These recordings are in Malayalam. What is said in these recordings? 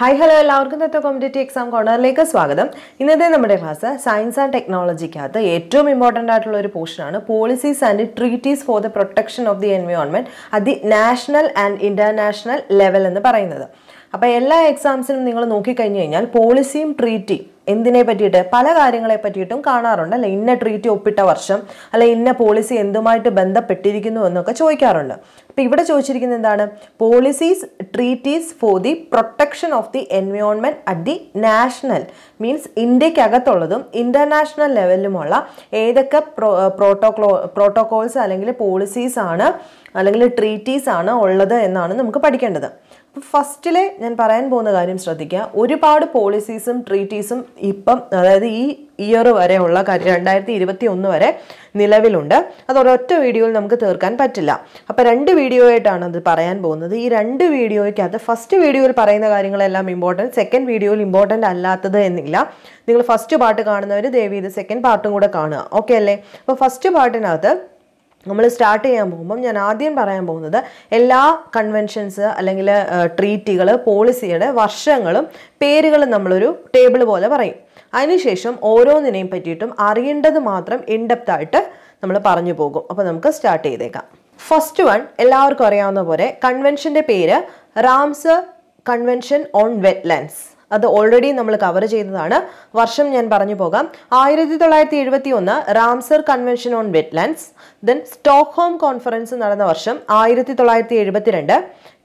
ഹായ് ഹലോ എല്ലാവർക്കും തത്വ കോമ്പറ്റേറ്റീവ് എക്സാം കോർണറിലേക്ക് സ്വാഗതം ഇന്നത്തെ നമ്മുടെ ക്ലാസ് സയൻസ് ആൻഡ് ടെക്നോളജിക്കകത്ത് ഏറ്റവും ഇമ്പോർട്ടൻ്റ് ആയിട്ടുള്ള ഒരു പോർഷനാണ് policies and treaties for the protection of the environment അത് the national and international level എന്ന് പറയുന്നത് അപ്പോൾ എല്ലാ എക്സാംസിനും നിങ്ങൾ നോക്കിക്കഴിഞ്ഞ് കഴിഞ്ഞാൽ പോളിസിയും ട്രീറ്റിയും എന്തിനെ പറ്റിയിട്ട് പല കാര്യങ്ങളെ പറ്റിയിട്ടും കാണാറുണ്ട് അല്ലെ ഇന്ന ട്രീറ്റ് ഒപ്പിട്ട വർഷം അല്ലെ ഇന്ന പോളിസി എന്തുമായിട്ട് ബന്ധപ്പെട്ടിരിക്കുന്നു എന്നൊക്കെ ചോദിക്കാറുണ്ട് അപ്പോൾ ഇവിടെ ചോദിച്ചിരിക്കുന്നത് എന്താണ് policies treaties for the protection of the environment at the national means ഇന്ത്യക്കകത്തുള്ളതും ഇന്റർനാഷണൽ ലെവലിലുമുള്ള ഏതൊക്കെ പ്രോട്ടോക്കോ പ്രോട്ടോകോൾസ് അല്ലെങ്കിൽ പോളിസീസ് ആണ് അല്ലെങ്കിൽ ട്രീറ്റീസ് ആണ് ഉള്ളത് എന്നാണ് നമുക്ക് പഠിക്കേണ്ടത് അപ്പം ഫസ്റ്റിലെ ഞാൻ പറയാൻ പോകുന്ന കാര്യം ശ്രദ്ധിക്കുക ഒരുപാട് പോളിസീസും ട്രീറ്റീസും ഇപ്പം അതായത് ഈ ഇയർ വരെ ഉള്ള കാര്യം രണ്ടായിരത്തി ഇരുപത്തി ഒന്ന് വരെ നിലവിലുണ്ട് അത് ഒരൊറ്റ വീഡിയോയിൽ നമുക്ക് തീർക്കാൻ പറ്റില്ല അപ്പോൾ രണ്ട് വീഡിയോ ആയിട്ടാണ് അത് പറയാൻ പോകുന്നത് ഈ രണ്ട് വീഡിയോയ്ക്കകത്ത് ഫസ്റ്റ് വീഡിയോയിൽ പറയുന്ന കാര്യങ്ങളെല്ലാം ഇമ്പോർട്ടൻറ്റ് സെക്കൻഡ് വീഡിയോയിൽ ഇമ്പോർട്ടൻ്റ് അല്ലാത്തത് എന്നില്ല നിങ്ങൾ ഫസ്റ്റ് പാട്ട് കാണുന്നവർ ദേവി ഇത് സെക്കൻഡ് പാട്ടും കൂടെ കാണുക ഓക്കെ അല്ലേ അപ്പോൾ ഫസ്റ്റ് പാട്ടിനകത്ത് നമ്മൾ സ്റ്റാർട്ട് ചെയ്യാൻ പോകുമ്പം ഞാൻ ആദ്യം പറയാൻ പോകുന്നത് എല്ലാ കൺവെൻഷൻസ് അല്ലെങ്കിൽ ട്രീറ്റികൾ പോളിസിയുടെ വർഷങ്ങളും പേരുകളും നമ്മളൊരു ടേബിൾ പോലെ പറയും അതിനുശേഷം ഓരോന്നിനെയും പറ്റിയിട്ടും അറിയേണ്ടത് മാത്രം ഇൻഡെപ്തായിട്ട് ആയിട്ട് നമ്മൾ പറഞ്ഞു പോകും അപ്പോൾ നമുക്ക് സ്റ്റാർട്ട് ചെയ്തേക്കാം ഫസ്റ്റ് വൺ എല്ലാവർക്കും അറിയാവുന്ന പോലെ കൺവെൻഷൻ്റെ പേര് റാംസ് കൺവെൻഷൻ ഓൺ വെറ്റ്ലാൻഡ്സ് അത് ഓൾറെഡി നമ്മൾ കവർ ചെയ്തതാണ് വർഷം ഞാൻ പറഞ്ഞു പോകാം ആയിരത്തി തൊള്ളായിരത്തി എഴുപത്തി ഒന്ന് Ramsar convention on wetlands then Stockholm conference നടന്ന വർഷം ആയിരത്തി തൊള്ളായിരത്തി എഴുപത്തിരണ്ട്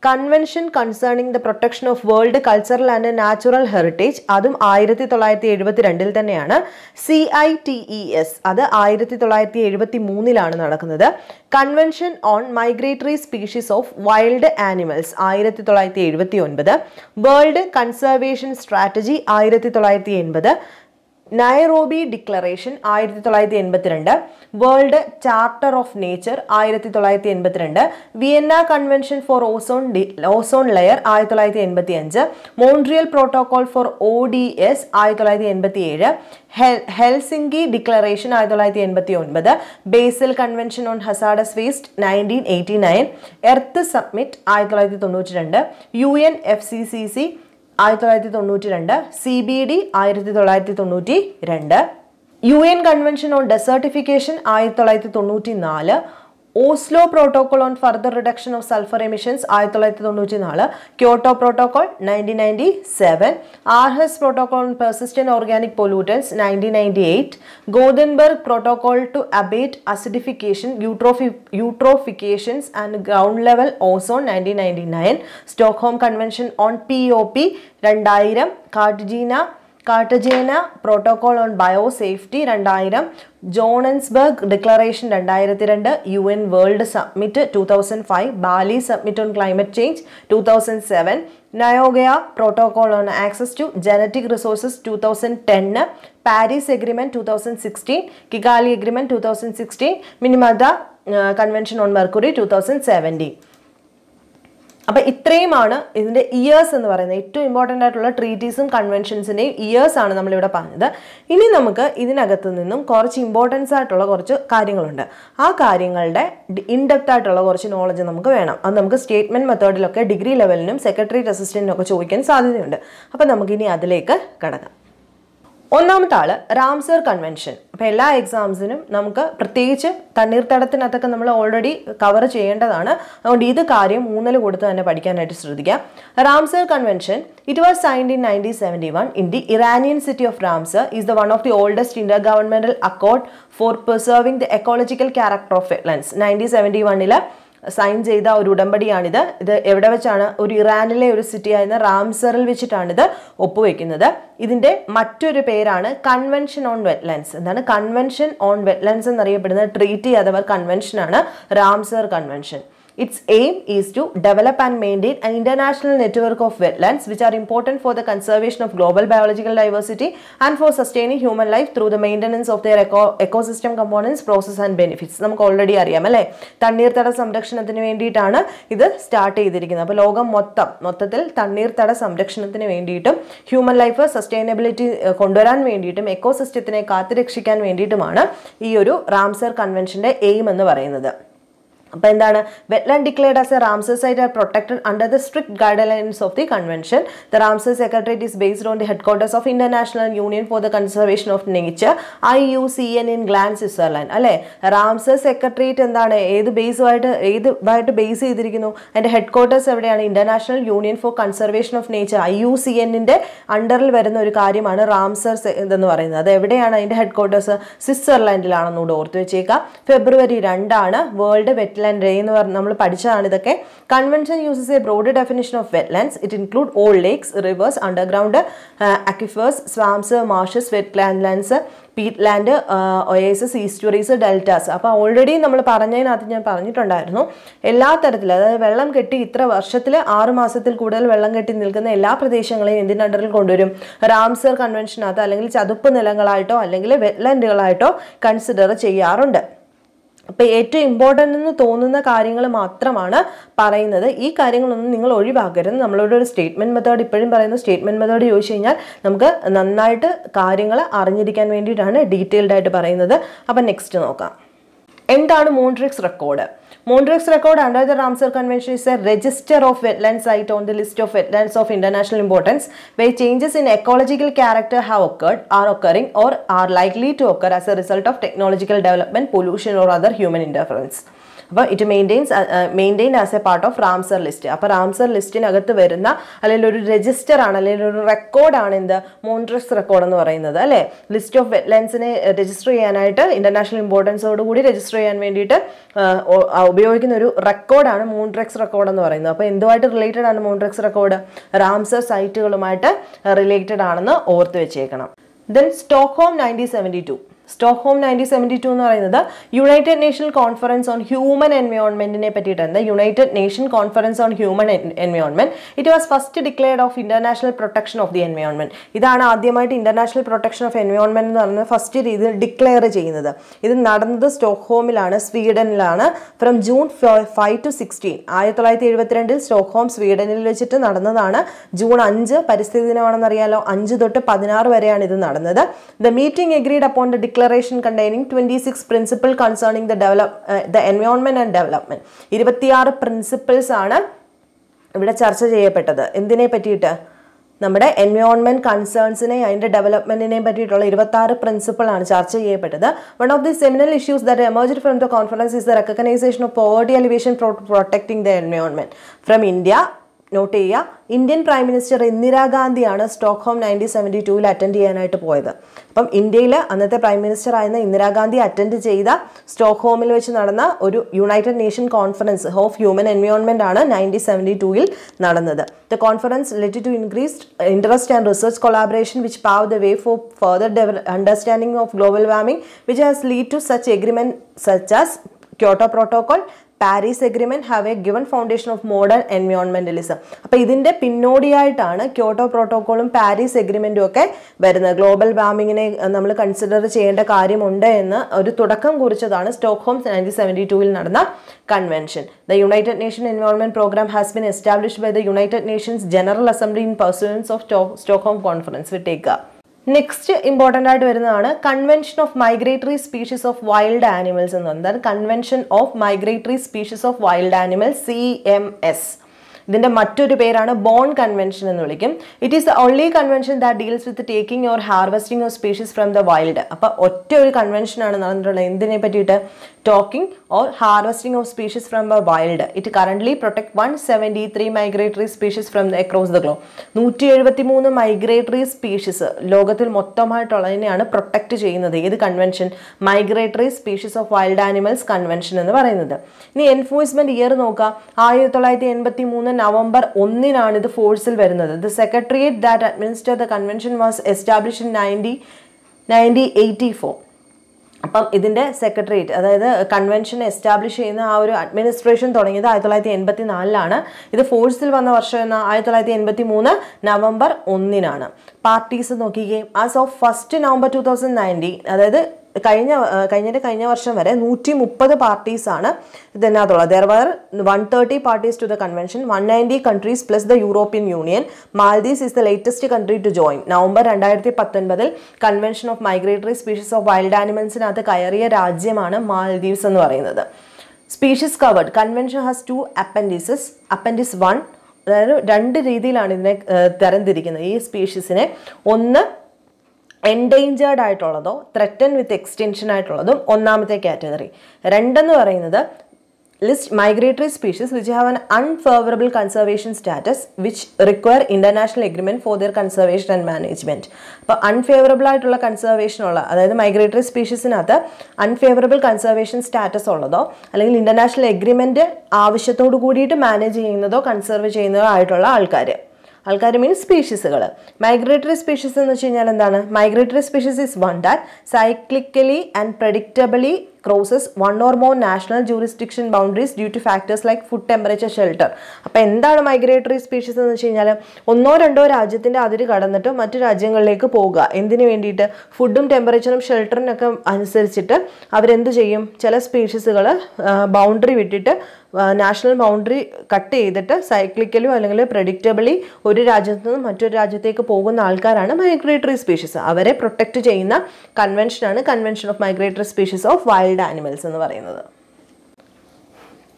convention concerning the protection of world cultural and natural heritage അതും ആയിരത്തി തൊള്ളായിരത്തി എഴുപത്തി രണ്ടിൽ തന്നെയാണ് C I T E S അത് ആയിരത്തി തൊള്ളായിരത്തി എഴുപത്തി മൂന്നിലാണ് നടക്കുന്നത് convention on migratory species of wild animals ആയിരത്തി തൊള്ളായിരത്തി എഴുപത്തി ഒൻപത് വേൾഡ് കൺസർവേഷൻ സ്ട്രാറ്റജി ആയിരത്തി തൊള്ളായിരത്തി എൺപത് നയറോബി ഡിക്ലറേഷൻ ആയിരത്തി തൊള്ളായിരത്തി എൺപത്തിരണ്ട് വേൾഡ് ചാർട്ടർ ഓഫ് നേച്ചർ ആയിരത്തി തൊള്ളായിരത്തി എൺപത്തിരണ്ട് Vienna convention for ozone the ozone layer ആയിരത്തി തൊള്ളായിരത്തി എൺപത്തി അഞ്ച് Montreal protocol for O D S ആയിരത്തി തൊള്ളായിരത്തി എൺപത്തി ഏഴ് ഹെൽ ഹെൽസിംഗി ഡിക്ലറേഷൻ ആയിരത്തി തൊള്ളായിരത്തി എൺപത്തി ഒൻപത് Basel convention on hazardous waste nineteen eighty nine earth submit ആയിരത്തി തൊള്ളായിരത്തി തൊണ്ണൂറ്റി രണ്ട് U N F C C C ആയിരത്തി തൊള്ളായിരത്തി തൊണ്ണൂറ്റി രണ്ട് സി ബി ഡി ആയിരത്തി തൊള്ളായിരത്തി തൊണ്ണൂറ്റി രണ്ട് U N convention on desertification ആയിരത്തി തൊള്ളായിരത്തി തൊണ്ണൂറ്റി നാല് Oslo protocol on further reduction of sulphur emissions ആയിരത്തി തൊള്ളായിരത്തി തൊണ്ണൂറ്റി നാല് Kyoto protocol nineteen ninety seven Aarhus protocol on persistent organic pollutants nineteen ninety eight Gothenburg protocol to abate acidification യൂട്രോഫി eutrophications and ground level ozone nineteen ninety nine Stockholm convention on P O P രണ്ടായിരം Cartagena Cartagena protocol on biosafety രണ്ടായിരം ജോണൻസ്ബർഗ് ഡിക്ലറേഷൻ രണ്ടായിരത്തി രണ്ട് U N world submit two thousand five Bali submit on climate change two thousand seven Nagoya protocol on access to genetic resources two thousand ten Paris agreement two thousand sixteen Kigali agreement two thousand sixteen Minamata convention on mercury two thousand seventeen അപ്പം ഇത്രയുമാണ് ഇതിൻ്റെ ഇയേഴ്സ് എന്ന് പറയുന്നത് ഏറ്റവും ഇമ്പോർട്ടൻ്റ് ആയിട്ടുള്ള ട്രീറ്റീസും കൺവെൻഷൻസിൻ്റെയും ഇയേഴ്സ് ആണ് നമ്മളിവിടെ പറഞ്ഞത് ഇനി നമുക്ക് ഇതിനകത്ത് നിന്നും കുറച്ച് ഇമ്പോർട്ടൻസ് ആയിട്ടുള്ള കുറച്ച് കാര്യങ്ങളുണ്ട് ആ കാര്യങ്ങളുടെ ഇൻഡെപ്ത് ആയിട്ടുള്ള കുറച്ച് നോളജ് നമുക്ക് വേണം അത് നമുക്ക് സ്റ്റേറ്റ്മെൻറ്റ് മെത്തേഡിലൊക്കെ ഡിഗ്രി ലെവലിനും സെക്രട്ടറി അസിസ്റ്റൻറ്റിനും ഒക്കെ ചോദിക്കാൻ സാധ്യതയുണ്ട് അപ്പം നമുക്കിനി അതിലേക്ക് കടക്കാം ഒന്നാമത്തെ ആള് റാംസർ കൺവെൻഷൻ അപ്പോൾ എല്ലാ എക്സാംസിനും നമുക്ക് പ്രത്യേകിച്ച് തണ്ണീർത്തടത്തിനകത്തൊക്കെ നമ്മൾ ഓൾറെഡി കവർ ചെയ്യേണ്ടതാണ് അതുകൊണ്ട് ഇത് കാര്യം മൂന്നിൽ കൊടുത്ത് തന്നെ പഠിക്കാനായിട്ട് ശ്രദ്ധിക്കാം Ramsar convention it was signed in nineteen seventy one in the Iranian city of Ramsar is the one of the oldest intergovernmental accord for preserving the ecological character of wetlands nineteen seventy വണ്ണിൽ സൈൻ ചെയ്ത ഒരു ഉടമ്പടിയാണിത് ഇത് എവിടെ വെച്ചാണ് ഒരു ഇറാനിലെ ഒരു സിറ്റിയായിരുന്ന റാംസറിൽ വെച്ചിട്ടാണിത് ഒപ്പുവെക്കുന്നത് ഇതിന്റെ മറ്റൊരു പേരാണ് കൺവെൻഷൻ ഓൺ വെറ്റ്ലാൻഡ്സ് എന്താണ് കൺവെൻഷൻ ഓൺ വെറ്റ്ലാൻഡ്സ് എന്നറിയപ്പെടുന്ന ട്രീറ്റി അഥവാ കൺവെൻഷനാണ് Ramsar convention Its aim is to develop and maintain an international network of wetlands which are important for the conservation of global biological diversity and for sustaining human life through the maintenance of their eco ecosystem components, process and benefits. നമുക്ക് ഓൾറെഡി അറിയാം അല്ലേ തണ്ണീർത്തട സംരക്ഷണത്തിന് വേണ്ടിയിട്ടാണ് ഇത് സ്റ്റാർട്ട് ചെയ്തിരിക്കുന്നത് അപ്പോൾ ലോകം മൊത്തം മൊത്തത്തിൽ തണ്ണീർത്തട സംരക്ഷണത്തിന് വേണ്ടിയിട്ടും ഹ്യൂമൻ ലൈഫ് സസ്റ്റൈനബിലിറ്റി കൊണ്ടുവരാൻ വേണ്ടിയിട്ടും എക്കോസിസ്റ്റത്തിനെ കാത്തുരക്ഷിക്കാൻ വേണ്ടിയിട്ടുമാണ് ഈ ഒരു റാംസർ കൺവെൻഷൻ്റെ എയിം എന്ന് പറയുന്നത് അപ്പോൾ എന്താണ് wetland declared as a Ramsar site are protected under the strict guidelines of the convention the Ramsar secretariat is based on the headquarters of international union for the conservation of nature I U C N in Gland Switzerland അല്ലേ റാംസർ സെക്രട്ടേറിയറ്റ് എന്താണ് ഏത് ബേസുമായിട്ട് ഏത് ആയിട്ട് ബേസ് ചെയ്തിരിക്കുന്നു അതിൻ്റെ ഹെഡ് ക്വാർട്ടേഴ്സ് എവിടെയാണ് international union for conservation of nature I U C എന്നിൻ്റെ അണ്ടറിൽ വരുന്ന ഒരു കാര്യമാണ് റാംസർ എന്ന് പറയുന്നത് അത് എവിടെയാണ് അതിൻ്റെ ഹെഡ് ക്വാർട്ടേഴ്സ് സ്വിറ്റ്സർലാൻഡിലാണെന്നുകൂടെ ഓർത്ത് വെച്ചേക്കാം ഫെബ്രുവരി രണ്ടാണ് വേൾഡ് വെറ്റ് വെറ്റ്ലാൻഡ് ഡേ എന്ന് പറഞ്ഞ് നമ്മൾ പഠിച്ചതാണ് ഇതൊക്കെ convention uses a broad definition of wetlands it include all lakes rivers underground aquifers swamps marshes wetland lands peat land oases estuaries deltas അപ്പോൾ ഓൾറെഡി നമ്മൾ പറഞ്ഞതിനകത്ത് ഞാൻ പറഞ്ഞിട്ടുണ്ടായിരുന്നു എല്ലാ തരത്തിൽ അതായത് വെള്ളം കെട്ടി ഇത്ര വർഷത്തിൽ ആറ് മാസത്തിൽ കൂടുതൽ വെള്ളം കെട്ടി നിൽക്കുന്ന എല്ലാ പ്രദേശങ്ങളെയും എന്തിൻ്റെ അണ്ടറിൽ കൊണ്ടുവരും റാംസർ കൺവെൻഷനകത്ത് അല്ലെങ്കിൽ ചതുപ്പ് നിലങ്ങളായിട്ടോ അല്ലെങ്കിൽ വെറ്റ്ലാൻഡുകളായിട്ടോ കൺസിഡർ ചെയ്യാറുണ്ട് അപ്പോൾ ഏറ്റവും ഇമ്പോർട്ടൻ്റ് എന്ന് തോന്നുന്ന കാര്യങ്ങൾ മാത്രമാണ് പറയുന്നത് ഈ കാര്യങ്ങളൊന്നും നിങ്ങൾ ഒഴിവാക്കരുത് നമ്മളോട് ഒരു സ്റ്റേറ്റ്മെൻറ്റ് മെത്തേഡ് ഇപ്പോഴും പറയുന്ന സ്റ്റേറ്റ്മെൻറ്റ് മെത്തേഡ് ചോദിച്ചു കഴിഞ്ഞാൽ നമുക്ക് നന്നായിട്ട് കാര്യങ്ങൾ അറിഞ്ഞിരിക്കാൻ വേണ്ടിയിട്ടാണ് ഡീറ്റെയിൽഡായിട്ട് പറയുന്നത് അപ്പം നെക്സ്റ്റ് നോക്കാം എന്താണ് Montreux record Montreux record under the Ramsar Convention is a register of wetland site on the list of wetlands of international importance where changes in ecological character have occurred, are occurring or are likely to occur as a result of technological development, pollution or other human interference. അപ്പോൾ it maintains maintain as a part of Ramsar list അപ്പോൾ റാംസർ ലിസ്റ്റിനകത്ത് വരുന്ന അല്ലെങ്കിൽ ഒരു രജിസ്റ്റർ ആണ് അല്ലെങ്കിൽ ഒരു റെക്കോർഡാണ് എന്ത് മോൺട്രസ് റെക്കോർഡ് എന്ന് പറയുന്നത് അല്ലേ ലിസ്റ്റ് ഓഫ് വെറ്റ്ലാൻഡ്സിനെ രജിസ്റ്റർ ചെയ്യാനായിട്ട് ഇൻ്റർനാഷണൽ ഇമ്പോർട്ടൻസോടുകൂടി രജിസ്റ്റർ ചെയ്യാൻ വേണ്ടിയിട്ട് uh, ഉപയോഗിക്കുന്ന ഒരു റെക്കോർഡാണ് മൂൺട്രെക്സ് റെക്കോർഡ് എന്ന് പറയുന്നത് അപ്പോൾ എന്തുമായിട്ട് റിലേറ്റഡ് ആണ് മൂൺട്രെക്സ് റെക്കോർഡ് റാംസർ സൈറ്റുകളുമായിട്ട് റിലേറ്റഡ് ആണെന്ന് ഓർത്ത് വെച്ചേക്കണം then Stockholm nineteen seventy two Stockholm nineteen seventy two എന്ന് പറയുന്നത് United Nation conference on human എൻവയോൺമെന്റിനെ പറ്റിയിട്ടുണ്ട് United Nation conference on human environment it was first declared of international protection of the environment ഇതാണ് ആദ്യമായിട്ട് ഇന്റർനാഷണൽ പ്രൊട്ടക്ഷൻ ഓഫ് എൻവയോൺമെന്റ് എന്ന് പറയുന്നത് ഫസ്റ്റ് രീതിയിൽ ഡിക്ലെയർ ചെയ്യുന്നത് ഇത് നടന്നത് സ്റ്റോക്ക്ഹോമിലാണ് സ്വീഡനിലാണ് from June five to sixteen ആയിരത്തി തൊള്ളായിരത്തി എഴുപത്തിരണ്ടിൽ സ്റ്റോക്ക്ഹോം സ്വീഡനിൽ വെച്ചിട്ട് നടന്നതാണ് ജൂൺ അഞ്ച് പരിസ്ഥിതി ദിനമാണെന്നറിയാലോ അഞ്ച് തൊട്ട് പതിനാറ് വരെയാണ് ഇത് നടന്നത് the meeting agreed upon the declaration containing twenty six principle concerning the develop the environment and development ഇരുപത്തിയാറ് പ്രിൻസിപ്പിൾസ് ആണ് ഇവിടെ ചർച്ച ചെയ്യപ്പെട്ടത് എന്തിനെ പറ്റിയിട്ട് നമ്മുടെ എൻവയോൺമെൻറ്റ് കൺസേൺസിനെ അതിൻ്റെ ഡെവലപ്മെൻറ്റിനെ പറ്റിയിട്ടുള്ള ഇരുപത്താറ് ആണ് ചർച്ച ചെയ്യപ്പെട്ടത് one of the seminal issues that emerge from the conference is the recognisation of poverty elevation protecting the environment from India note ചെയ്യുക ഇന്ത്യൻ പ്രൈം മിനിസ്റ്റർ ഇന്ദിരാഗാന്ധിയാണ് സ്റ്റോക്ക് ഹോം നയൻറ്റീൻ സെവൻറ്റി ടുവിൽ അറ്റൻഡ് ചെയ്യാനായിട്ട് പോയത് അപ്പം ഇന്ത്യയിൽ അന്നത്തെ പ്രൈം മിനിസ്റ്റർ ആയിരുന്ന ഇന്ദിരാഗാന്ധി അറ്റൻഡ് ചെയ്ത സ്റ്റോക്ക്ഹോമിൽ വെച്ച് നടന്ന ഒരു United Nation conference of human environment ആണ് നയൻറ്റീൻ സെവൻറ്റി ടൂയിൽ നടന്നത് the conference led to increase interest and research collaboration which pave the way for further ഡെവ understanding of global warming which has lead to such agreement such as Kyoto Protocol, Paris agreement have a given foundation of modern environmentalism അപ്പൊ ഇതിന്റെ പിന്നോടിയായിട്ടാണ് ക്യോട്ടോ പ്രോട്ടോകോളും പാരീസ് എഗ്രിമെന്റും ഒക്കെ വരുന്നത് ഗ്ലോബൽ വാർമിങ്ങിനെ നമ്മൾ കൺസിഡർ ചെയ്യേണ്ട കാര്യമുണ്ട് എന്ന് ഒരു തുടക്കം കുറിച്ചതാണ് സ്റ്റോക്ക്ഹോം നയൻറ്റീൻ സെവൻറ്റി ടൂവിൽ നടന്ന convention the United Nation environment programme has been establish by the United Nations General Assembly in pursuance of Stockholm conference വിട്ടേക്കുക നെക്സ്റ്റ് ഇമ്പോർട്ടൻ്റ് ആയിട്ട് വരുന്നതാണ് convention of migratory species of wild animals എന്ന് പറയുന്നത് convention of migratory species of wild animals C M S ഇതിൻ്റെ മറ്റൊരു പേരാണ് ബോൺ കൺവെൻഷൻ എന്ന് വിളിക്കും it is the only convention that deals with taking or harvesting of species from the wild അപ്പോൾ ഒറ്റ ഒരു കൺവെൻഷനാണ് നടന്നിട്ടുള്ളത് എന്തിനെ പറ്റിയിട്ട് talking or harvesting of species from a wild it currently protect one seventy three migratory species from across the globe നൂറ്റി എഴുപത്തി മൂന്ന് മൈഗ്രേറ്ററി സ്പീഷീസ് ലോകത്തിൽ മൊത്തമായിട്ടുള്ളതിനെയാണ് പ്രൊട്ടക്ട് ചെയ്യുന്നത് ഏത് convention migratory species of wild animals convention എന്ന് പറയുന്നത് ഇനി എൻഫോഴ്സ്മെന്റ് ഇയർ നോക്കുക ആയിരത്തി തൊള്ളായിരത്തി എൺപത്തി മൂന്ന് നവംബർ ഒന്നിനാണ് ഇത് ഫോഴ്സിൽ വരുന്നത് the secretariat that administer the convention was establish in ninety ninety eighty four അപ്പം ഇതിൻ്റെ സെക്രട്ടേറിയറ്റ് അതായത് കൺവെൻഷൻ എസ്റ്റാബ്ലിഷ് ചെയ്യുന്ന ആ ഒരു അഡ്മിനിസ്ട്രേഷൻ തുടങ്ങിയത് ആയിരത്തി തൊള്ളായിരത്തി എൺപത്തി നാലിലാണ് ഇത് ഫോഴ്സിൽ വന്ന വർഷം എന്ന ആയിരത്തി തൊള്ളായിരത്തി എൺപത്തി മൂന്ന് നവംബർ ഒന്നിനാണ് പാർട്ടീസ് നോക്കുകയും as of first November two thousand nineteen അതായത് കഴിഞ്ഞ കഴിഞ്ഞതിൻ്റെ കഴിഞ്ഞ വർഷം വരെ നൂറ്റി മുപ്പത് പാർട്ടീസാണ് ഇതിനകത്തുള്ളത് there were one thirty parties to the convention one ninety countries plus the European Union Maldives is the latest country to join November രണ്ടായിരത്തി പത്തൊൻപതിൽ convention of migratory species of wild ആനിമൽസിനകത്ത് കയറിയ രാജ്യമാണ് മാൽദീവ്സ് എന്ന് പറയുന്നത് species covered convention has two appendices appendix one അതായത് രണ്ട് രീതിയിലാണ് ഇതിനെ തരംതിരിക്കുന്നത് ഈ സ്പീഷീസിനെ ഒന്ന് എൻഡേഞ്ചേർഡ് ആയിട്ടുള്ളതോ ത്രെറ്റൻ വിത്ത് എക്സ്റ്റെൻഷൻ ആയിട്ടുള്ളതും ഒന്നാമത്തെ കാറ്റഗറി രണ്ടെന്ന് പറയുന്നത് list migratory species which have an unfavourable conservation status which require international agreement for their conservation and management അപ്പോൾ അൺഫേവറബിൾ ആയിട്ടുള്ള കൺസർവേഷൻ ഉള്ള അതായത് മൈഗ്രേറ്ററി സ്പീഷീസിനകത്ത് അൺഫേവറബിൾ കൺസർവേഷൻ സ്റ്റാറ്റസ് ഉള്ളതോ അല്ലെങ്കിൽ ഇൻ്റർനാഷണൽ എഗ്രിമെൻറ്റ് ആവശ്യത്തോടു കൂടിയിട്ട് മാനേജ് ചെയ്യുന്നതോ കൺസർവ് ചെയ്യുന്നതോ ആയിട്ടുള്ള ആൾക്കാർ ആൾക്കാർ മീൻസ് സ്പീഷീസുകൾ മൈഗ്രേറ്ററി സ്പീഷീസ് എന്ന് വെച്ച് കഴിഞ്ഞാൽ എന്താണ് migratory species is one that cyclically and predictably crosses one or more national jurisdiction boundaries due to factors like food temperature shelter അപ്പോൾ എന്താണ് മൈഗ്രേറ്ററി സ്പീഷീസ് എന്ന് വെച്ച് കഴിഞ്ഞാൽ ഒന്നോ രണ്ടോ രാജ്യത്തിൻ്റെ അതിര് കടന്നിട്ട് മറ്റു രാജ്യങ്ങളിലേക്ക് പോകുക എന്തിനു വേണ്ടിയിട്ട് ഫുഡും ടെമ്പറേച്ചറും ഷെൽട്ടറിനൊക്കെ അനുസരിച്ചിട്ട് അവരെന്ത് ചെയ്യും ചില സ്പീഷീസുകൾ ബൗണ്ടറി വിട്ടിട്ട് നാഷണൽ ബൗണ്ടറി കട്ട് ചെയ്തിട്ട് സൈക്ലിക്കലും അല്ലെങ്കിൽ പ്രഡിക്റ്റബിളി ഒരു രാജ്യത്തു നിന്നും മറ്റൊരു രാജ്യത്തേക്ക് പോകുന്ന ആൾക്കാരാണ് മൈഗ്രേറ്ററി സ്പീഷീസ് അവരെ പ്രൊട്ടക്റ്റ് ചെയ്യുന്ന കൺവെൻഷനാണ് convention of migratory species of wild wild animals എന്ന് പറയുന്നത്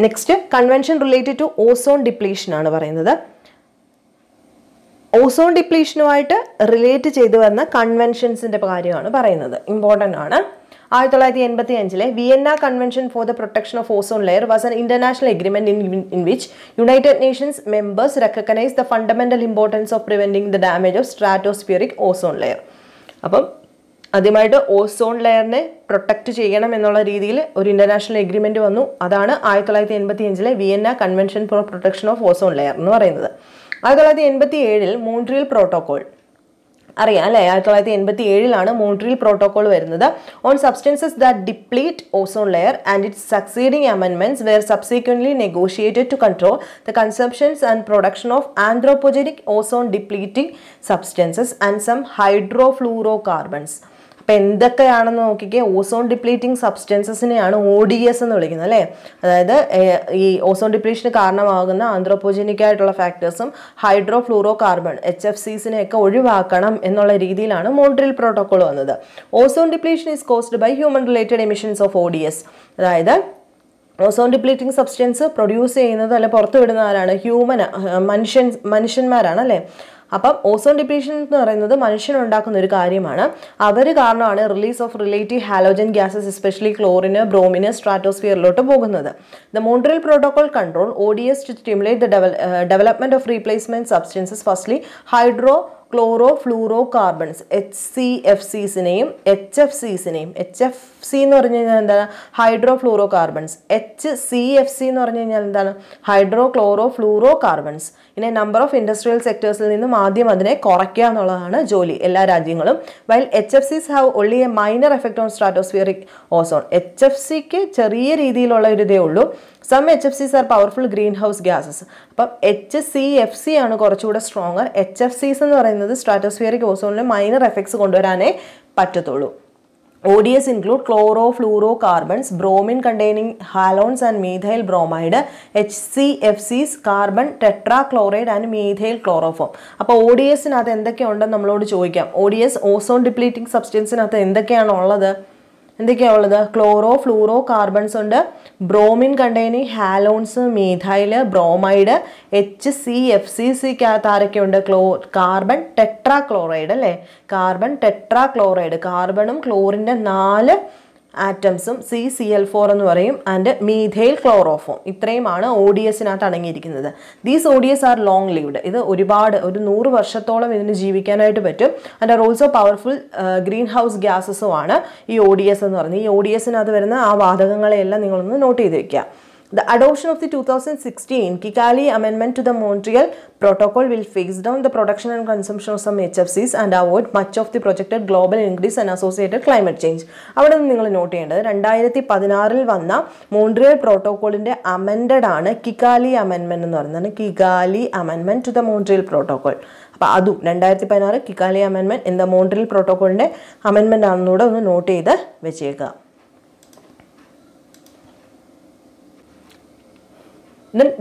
next convention related to ozone depletion ആണ് പറയുന്നത് ഓസോൺ ഡിപ്ലീഷനുമായിട്ട് റിലേറ്റ് ചെയ്ത് വന്ന കൺവെൻഷൻസിൻ്റെ കാര്യമാണ് പറയുന്നത് ഇമ്പോർട്ടൻ്റ് ആണ് ആയിരത്തി തൊള്ളായിരത്തി എൺപത്തി അഞ്ചിലെ Vienna convention for the protection of ozone layer was an international agreement in in which United Nations members recognise the fundamental importance of preventing the damage of stratospheric ozone layer അപ്പം ആദ്യമായിട്ട് ഓസോൺ ലെയറിനെ പ്രൊട്ടക്റ്റ് ചെയ്യണം എന്നുള്ള രീതിയിൽ ഒരു ഇൻ്റർനാഷണൽ എഗ്രിമെന്റ് വന്നു അതാണ് ആയിരത്തി തൊള്ളായിരത്തി എൺപത്തി അഞ്ചിലെ Vienna convention for protection of ozone layer എന്ന് പറയുന്നത് ആയിരത്തി തൊള്ളായിരത്തി എൺപത്തി ഏഴിൽ മോൺട്രിയൽ പ്രോട്ടോകോൾ അറിയാം അല്ലേ ആയിരത്തി തൊള്ളായിരത്തി എൺപത്തി ഏഴിലാണ് മോൺട്രിയൽ പ്രോട്ടോകോൾ വരുന്നത് on substances that deplete ozone layer and its succeeding amendments were subsequently negotiated to control the consumptions and production of anthropogenic ozone depleting substances and some hydrofluoro carbons അപ്പം എന്തൊക്കെയാണെന്ന് നോക്കിക്കേ ഓസോൺ ഡിപ്ലീറ്റിംഗ് സബ്സ്റ്റൻസസിനെയാണ് ഒ ഡി എസ് എന്ന് വിളിക്കുന്നത് അല്ലേ അതായത് ഈ ഓസോൺ ഡിപ്ലീഷന് കാരണമാകുന്ന ആന്ത്രോപോജനിക് ആയിട്ടുള്ള ഫാക്ടേഴ്സും hydro fluoro carbon H F സീസിനെയൊക്കെ ഒഴിവാക്കണം എന്നുള്ള രീതിയിലാണ് മോൺട്രിയൽ പ്രോട്ടോകോൾ വന്നത് ozone depletion is caused by human related emissions of O D S അതായത് ഓസോൺ ഡിപ്ലീറ്റിംഗ് സബ്സ്റ്റൻസ് പ്രൊഡ്യൂസ് ചെയ്യുന്നത് അല്ലെ പുറത്തുവിടുന്നവരാണ് ഹ്യൂമൻ മനുഷ്യൻ മനുഷ്യന്മാരാണ് അല്ലേ അപ്പം ഓസോൺ ഡിപ്രീഷൻ എന്ന് പറയുന്നത് മനുഷ്യനുണ്ടാക്കുന്ന ഒരു കാര്യമാണ് അവർ കാരണമാണ് release of relative halogen gases especially chlorine bromine സ്ട്രാറ്റോസ്ഫിയറിലോട്ട് പോകുന്നത് the Montreal protocol control O D S to stimulate the development of replacement substances firstly hydro chloro fluoro carbons H C F സീസിനെയും എച്ച് എഫ് സീസിനെയും എച്ച് എഫ് സി എന്ന് പറഞ്ഞു കഴിഞ്ഞാൽ എന്താണ് hydro fluoro carbons H C F C എന്ന് പറഞ്ഞു കഴിഞ്ഞാൽ എന്താണ് ഹൈഡ്രോ ക്ലോറോ ഫ്ലൂറോ കാർബൺസ് ഇനി നമ്പർ ഓഫ് ഇൻഡസ്ട്രിയൽ സെക്ടേഴ്സിൽ നിന്നും ആദ്യം അതിനെ കുറയ്ക്കുക എന്നുള്ളതാണ് ജോലി എല്ലാ രാജ്യങ്ങളും while H F Cs have only a minor effect on stratospheric ozone H F സിക്ക് ചെറിയ രീതിയിലുള്ള ഒരു ഇതേ ഉള്ളൂ some H F Cs are powerful greenhouse gases അപ്പം എച്ച് സി എഫ് സി ആണ് കുറച്ചുകൂടെ സ്ട്രോങ്ങർ എച്ച് എഫ് സീസ് എന്ന് പറയുന്നത് എന്നത് സ്ട്രാറ്റോസ്ഫിയറിക് ഓസോണിൽ മൈനർ എഫക്ട്സ് കൊണ്ടുവരാനേ പറ്റത്തുള്ളൂ ODS include chloro fluoro carbons bromine containing halons and methyl bromide H C F Cs carbon tetra chloride and methyl chloroform അപ്പോൾ ഓഡിയസിനകത്ത് എന്തൊക്കെയുണ്ടെന്ന് നമ്മളോട് ചോദിക്കാം ഓഡിയസ് ഓസോൺ ഡിപ്ലീറ്റിംഗ് സബ്സ്റ്റൻസിനകത്ത് എന്തൊക്കെയാണുള്ളത് ഉള്ളത് എന്തൊക്കെയാണ് ഉള്ളത് ക്ലോറോ ഫ്ലൂറോ കാർബൺസ് ഉണ്ട് bromine containing halons methyl bromide H C F C C ആരൊക്കെയുണ്ട് ക്ലോ കാർബൺ ടെട്രാ ക്ലോറൈഡ് അല്ലേ കാർബൺ ടെട്രാ ക്ലോറൈഡ് കാർബണും ക്ലോറിൻ്റെ നാല് ആറ്റംസും സി സി എൽ ഫോർ എന്ന് പറയും ആൻഡ് മീഥൈൽ ക്ലോറോഫോം ഇത്രയുമാണ് ഒ ഡി എസിനകത്ത് അടങ്ങിയിരിക്കുന്നത് these O D S are long lived ഇത് ഒരുപാട് ഒരു നൂറ് വർഷത്തോളം ഇതിന് ജീവിക്കാനായിട്ട് പറ്റും and are also powerful greenhouse ഗ്യാസസും ആണ് ഈ ഒ ഡി എസ് എന്ന് പറയുന്നത് ഈ ഒ ഡി എസിനകത്ത് വരുന്ന ആ വാതകങ്ങളെയെല്ലാം നിങ്ങളൊന്ന് നോട്ട് ചെയ്ത് വയ്ക്കുക The adoption of the 2016 Kigali Amendment to the Montreal Protocol will fix down the production and consumption of some HFCs and avoid much of the projected global increase and associated climate change. അവിടെ നിന്ന് നിങ്ങൾ നോട്ട് ചെയ്യേണ്ടത് രണ്ടായിരത്തി പതിനാറിൽ വന്ന മോൺട്രിയൽ പ്രോട്ടോക്കോളിൻ്റെ അമെൻഡഡ് ആണ് കിഗാലി അമെൻമെൻറ്റ് എന്ന് പറയുന്നത് Kigali amendment to the Montreal protocol അപ്പോൾ അതും രണ്ടായിരത്തി പതിനാറ് കിഗാലി അമെൻമെൻറ്റ് എന്ന മോൺട്രിയൽ പ്രോട്ടോക്കോളിൻ്റെ അമെൻമെൻ്റ് ആണെന്നൂടെ ഒന്ന് നോട്ട് ചെയ്ത് വെച്ചേക്കുക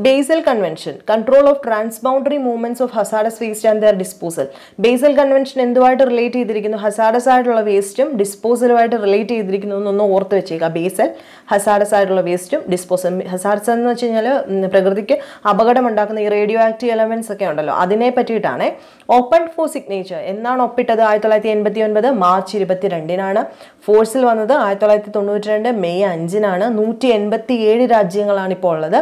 Basel convention control of trans transboundary movements of hazardous waste and their disposal Basel convention എന്തുമായിട്ട് റിലേറ്റ് ചെയ്തിരിക്കുന്നു ഹസാഡസ് ആയിട്ടുള്ള വേസ്റ്റും ഡിസ്പോസലുമായിട്ട് റിലേറ്റ് ചെയ്തിരിക്കുന്നു എന്നൊന്ന് ഓർത്ത് വെച്ചേക്കുക ബേസൽ ഹസാഡസ് ആയിട്ടുള്ള വേസ്റ്റും ഡിസ്പോസൽ ഹസാഡസ് എന്ന് വെച്ച് കഴിഞ്ഞാൽ പ്രകൃതിക്ക് അപകടമുണ്ടാക്കുന്ന ഈ റേഡിയോ ആക്റ്റീവ് എലമെൻറ്റ്സ് ഒക്കെ ഉണ്ടല്ലോ അതിനെ പറ്റിയിട്ടാണ് ഓപ്പൺ ഫോർ സിഗ്നേച്ചർ എന്നാണ് ഒപ്പിട്ടത് ആയിരത്തി തൊള്ളായിരത്തി എൺപത്തി ഒൻപത് മാർച്ച് ഇരുപത്തി രണ്ടിനാണ് ഫോഴ്സിൽ വന്നത് ആയിരത്തി തൊള്ളായിരത്തി തൊണ്ണൂറ്റി രണ്ട് മെയ് അഞ്ചിനാണ് നൂറ്റി എൺപത്തി ഏഴ് രാജ്യങ്ങളാണ് ഇപ്പോൾ ഉള്ളത്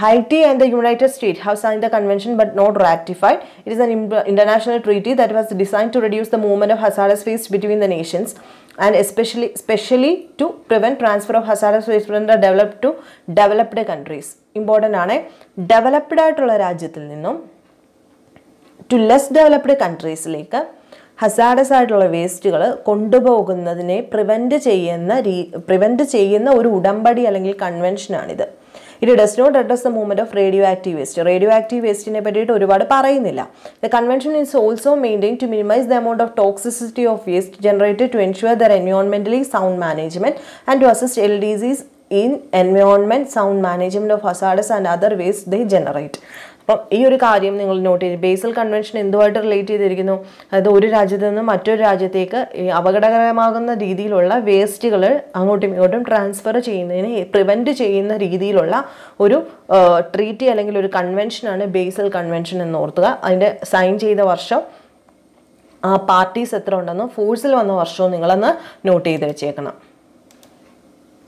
Haiti and the United State have sign the convention but not ratified it is an international treaty that was design to reduce the movement of hazardous waste between the nations and especially specially to prevent transfer of hazardous waste develop to developed countries important ആണ് ഡെവലപ്ഡ് ആയിട്ടുള്ള രാജ്യത്തിൽ നിന്നും ടു ലെസ് ഡെവലപ്ഡ് കൺട്രീസിലേക്ക് ഹസാഡസ് ആയിട്ടുള്ള വേസ്റ്റുകൾ കൊണ്ടുപോകുന്നതിനെ പ്രിവെൻറ്റ് ചെയ്യുന്ന രീ പ്രിവെൻറ്റ് ചെയ്യുന്ന ഒരു ഉടമ്പടി അല്ലെങ്കിൽ കൺവെൻഷനാണിത് it does not address the movement of radioactive waste radioactive വേസ്റ്റിനെ പറ്റിയിട്ട് ഒരുപാട് പറയുന്നില്ല the convention is also maintain to minimise the amount of toxicity of waste generated to ensure their environmentally sound management and to assist L D Cs in environment sound management of hazardous and other waste they generate അപ്പം ഈ ഒരു കാര്യം നിങ്ങൾ നോട്ട് ചെയ്ത് ബേസൽ കൺവെൻഷൻ എന്തുമായിട്ട് റിലേറ്റ് ചെയ്തിരിക്കുന്നു അതായത് ഒരു രാജ്യത്ത് നിന്ന് മറ്റൊരു രാജ്യത്തേക്ക് അപകടകരമാകുന്ന രീതിയിലുള്ള വേസ്റ്റുകൾ അങ്ങോട്ടും ഇങ്ങോട്ടും ട്രാൻസ്ഫർ ചെയ്യുന്നതിനെ പ്രിവെൻറ്റ് ചെയ്യുന്ന രീതിയിലുള്ള ഒരു ട്രീറ്റി അല്ലെങ്കിൽ ഒരു കൺവെൻഷനാണ് ബേസൽ കൺവെൻഷൻ എന്ന് ഓർത്തുക അതിൻ്റെ സൈൻ ചെയ്ത വർഷം ആ പാർട്ടീസ് എത്ര ഉണ്ടെന്നും ഫോഴ്സിൽ വന്ന വർഷവും നിങ്ങളൊന്ന് നോട്ട് ചെയ്ത് വെച്ചേക്കണം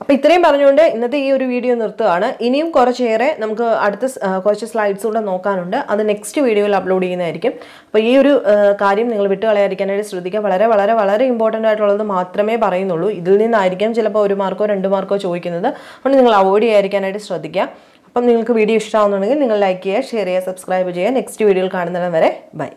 അപ്പോൾ ഇത്രയും പറഞ്ഞുകൊണ്ട് ഇന്നത്തെ ഈ ഒരു വീഡിയോ നിർത്തുകയാണ് ഇനിയും കുറച്ചേറെ നമുക്ക് അടുത്ത കുറച്ച് സ്ലൈഡ്സ് കൂടെ നോക്കാനുണ്ട് അത് നെക്സ്റ്റ് വീഡിയോയിൽ അപ്ലോഡ് ചെയ്യുന്നതായിരിക്കും അപ്പോൾ ഈ ഒരു കാര്യം നിങ്ങൾ വിട്ടുകളയായിരിക്കാനായിട്ട് ശ്രദ്ധിക്കുക വളരെ വളരെ വളരെ ഇമ്പോർട്ടൻ്റ് ആയിട്ടുള്ളത് മാത്രമേ പറയുന്നുള്ളൂ ഇതിൽ നിന്നായിരിക്കാം ചിലപ്പോൾ ഒരു മാർക്കോ രണ്ട് മാർക്കോ ചോദിക്കുന്നത് അതുകൊണ്ട് നിങ്ങൾ അവോയ്ഡ് ചെയ്യാതിരിക്കാനായിട്ട് ശ്രദ്ധിക്കുക അപ്പം നിങ്ങൾക്ക് വീഡിയോ ഇഷ്ടമാവുന്നുണ്ടെങ്കിൽ നിങ്ങൾ ലൈക്ക് ചെയ്യുക ഷെയർ ചെയ്യുക സബ്സ്ക്രൈബ് ചെയ്യുക നെക്സ്റ്റ് വീഡിയോയിൽ കാണുന്നിടം വരെ ബൈ